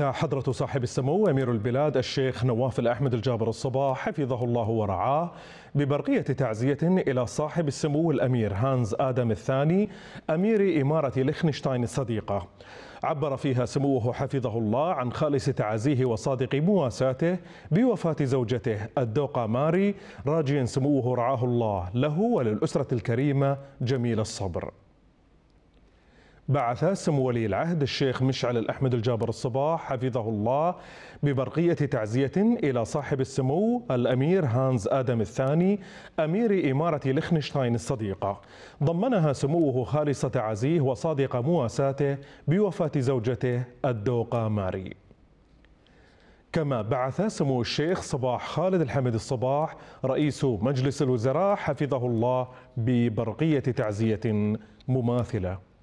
حضرة صاحب السمو أمير البلاد الشيخ نواف الأحمد الجابر الصباح حفظه الله ورعاه ببرقية تعزية إلى صاحب السمو الأمير هانز آدم الثاني أمير إمارة لخنشتاين الصديقة عبر فيها سموه حفظه الله عن خالص تعازيه وصادق مواساته بوفاة زوجته الدوقة ماري راجيا سموه رعاه الله له وللأسرة الكريمة جميل الصبر بعث سمو ولي العهد الشيخ مشعل الأحمد الجابر الصباح حفظه الله ببرقية تعزية إلى صاحب السمو الأمير هانز آدم الثاني أمير إمارة لخنشتاين الصديقة ضمنها سموه خالص عزيه وصادق مواساته بوفاة زوجته الدوقة ماري كما بعث سمو الشيخ صباح خالد الحمد الصباح رئيس مجلس الوزراء حفظه الله ببرقية تعزية مماثلة